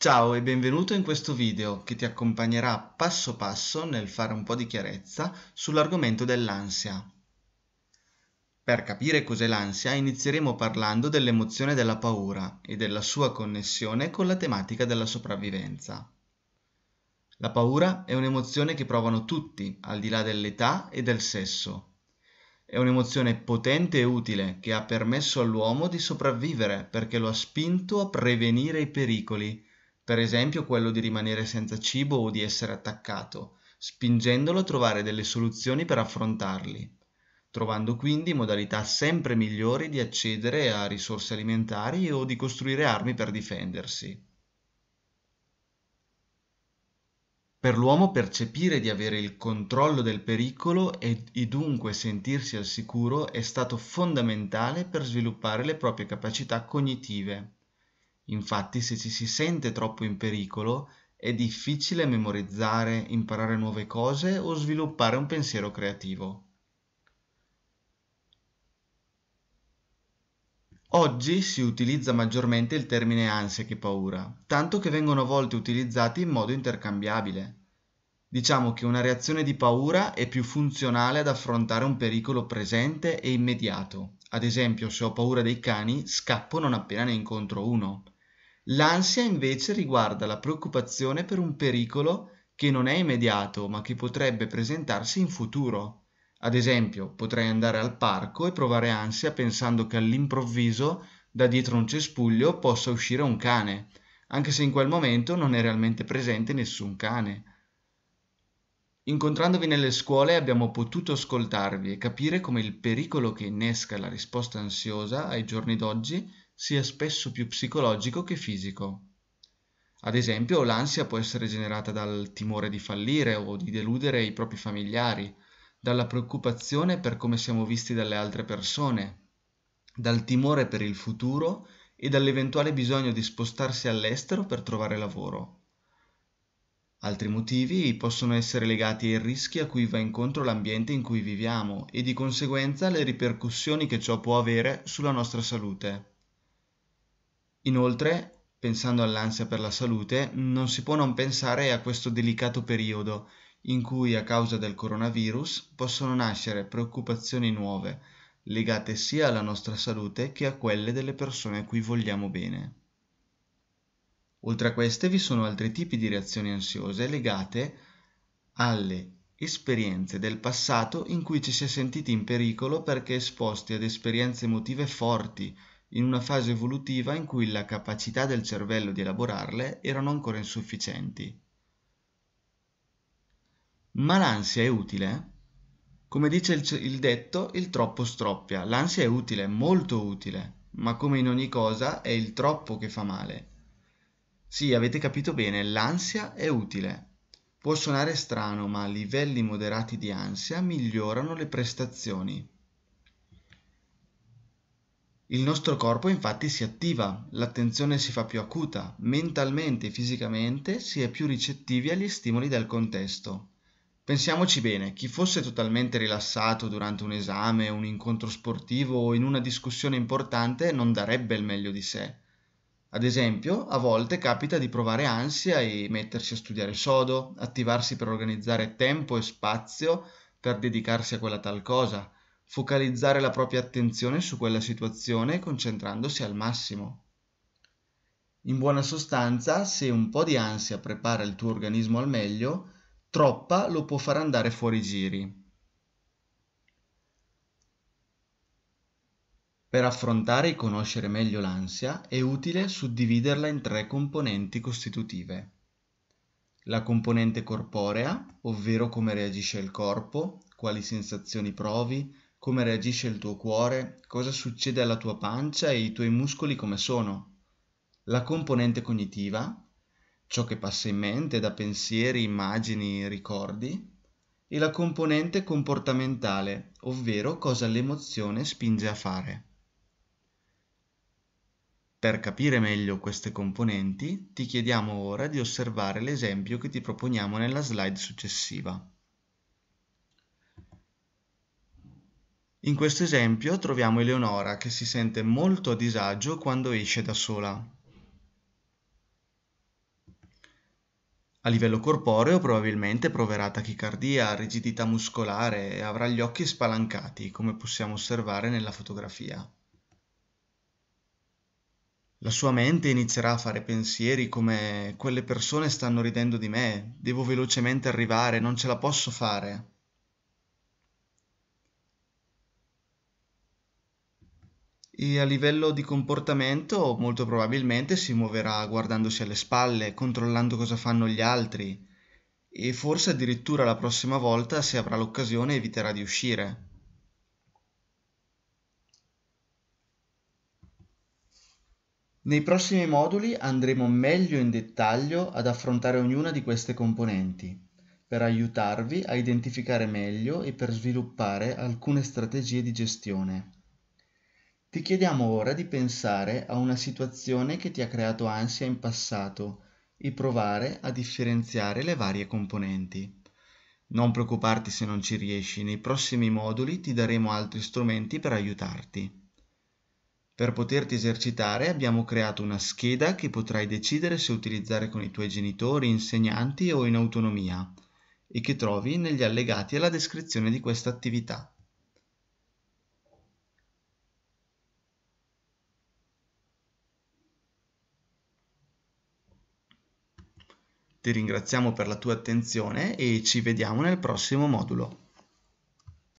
Ciao e benvenuto in questo video che ti accompagnerà passo passo nel fare un po' di chiarezza sull'argomento dell'ansia. Per capire cos'è l'ansia inizieremo parlando dell'emozione della paura e della sua connessione con la tematica della sopravvivenza. La paura è un'emozione che provano tutti, al di là dell'età e del sesso. È un'emozione potente e utile che ha permesso all'uomo di sopravvivere perché lo ha spinto a prevenire i pericoli per esempio quello di rimanere senza cibo o di essere attaccato, spingendolo a trovare delle soluzioni per affrontarli, trovando quindi modalità sempre migliori di accedere a risorse alimentari o di costruire armi per difendersi. Per l'uomo percepire di avere il controllo del pericolo e, dunque sentirsi al sicuro è stato fondamentale per sviluppare le proprie capacità cognitive. Infatti, se ci si sente troppo in pericolo, è difficile memorizzare, imparare nuove cose o sviluppare un pensiero creativo. Oggi si utilizza maggiormente il termine ansia che paura, tanto che vengono a volte utilizzati in modo intercambiabile. Diciamo che una reazione di paura è più funzionale ad affrontare un pericolo presente e immediato. Ad esempio, se ho paura dei cani, scappo non appena ne incontro uno. L'ansia invece riguarda la preoccupazione per un pericolo che non è immediato ma che potrebbe presentarsi in futuro. Ad esempio, potrei andare al parco e provare ansia pensando che all'improvviso da dietro un cespuglio possa uscire un cane, anche se in quel momento non è realmente presente nessun cane. Incontrandovi nelle scuole abbiamo potuto ascoltarvi e capire come il pericolo che innesca la risposta ansiosa ai giorni d'oggi sia spesso più psicologico che fisico. Ad esempio, l'ansia può essere generata dal timore di fallire o di deludere i propri familiari, dalla preoccupazione per come siamo visti dalle altre persone, dal timore per il futuro e dall'eventuale bisogno di spostarsi all'estero per trovare lavoro. Altri motivi possono essere legati ai rischi a cui va incontro l'ambiente in cui viviamo e di conseguenza le ripercussioni che ciò può avere sulla nostra salute. Inoltre, pensando all'ansia per la salute, non si può non pensare a questo delicato periodo in cui a causa del coronavirus possono nascere preoccupazioni nuove, legate sia alla nostra salute che a quelle delle persone a cui vogliamo bene. Oltre a queste vi sono altri tipi di reazioni ansiose legate alle esperienze del passato in cui ci si è sentiti in pericolo perché esposti ad esperienze emotive forti in una fase evolutiva in cui la capacità del cervello di elaborarle erano ancora insufficienti. Ma l'ansia è utile? Come dice il, il detto, il troppo stroppia. L'ansia è utile, molto utile, ma come in ogni cosa è il troppo che fa male. Sì, avete capito bene, l'ansia è utile. Può suonare strano, ma livelli moderati di ansia migliorano le prestazioni. Il nostro corpo infatti si attiva, l'attenzione si fa più acuta, mentalmente e fisicamente si è più ricettivi agli stimoli del contesto. Pensiamoci bene, chi fosse totalmente rilassato durante un esame, un incontro sportivo o in una discussione importante non darebbe il meglio di sé. Ad esempio, a volte capita di provare ansia e mettersi a studiare sodo, attivarsi per organizzare tempo e spazio per dedicarsi a quella tal cosa, focalizzare la propria attenzione su quella situazione concentrandosi al massimo. In buona sostanza, se un po' di ansia prepara il tuo organismo al meglio, troppa lo può far andare fuori giri. Per affrontare e conoscere meglio l'ansia è utile suddividerla in tre componenti costitutive. La componente corporea, ovvero come reagisce il corpo, quali sensazioni provi, come reagisce il tuo cuore, cosa succede alla tua pancia e i tuoi muscoli come sono. La componente cognitiva, ciò che passa in mente da pensieri, immagini, ricordi, e la componente comportamentale, ovvero cosa l'emozione spinge a fare. Per capire meglio queste componenti, ti chiediamo ora di osservare l'esempio che ti proponiamo nella slide successiva. In questo esempio troviamo Eleonora che si sente molto a disagio quando esce da sola. A livello corporeo probabilmente proverà tachicardia, rigidità muscolare e avrà gli occhi spalancati, come possiamo osservare nella fotografia. La sua mente inizierà a fare pensieri come quelle persone stanno ridendo di me, devo velocemente arrivare, non ce la posso fare. E a livello di comportamento molto probabilmente si muoverà guardandosi alle spalle, controllando cosa fanno gli altri e forse addirittura la prossima volta se avrà l'occasione eviterà di uscire. Nei prossimi moduli andremo meglio in dettaglio ad affrontare ognuna di queste componenti per aiutarvi a identificare meglio e per sviluppare alcune strategie di gestione. Ti chiediamo ora di pensare a una situazione che ti ha creato ansia in passato e provare a differenziare le varie componenti. Non preoccuparti se non ci riesci, nei prossimi moduli ti daremo altri strumenti per aiutarti. Per poterti esercitare abbiamo creato una scheda che potrai decidere se utilizzare con i tuoi genitori, insegnanti o in autonomia e che trovi negli allegati alla descrizione di questa attività. Ti ringraziamo per la tua attenzione e ci vediamo nel prossimo modulo.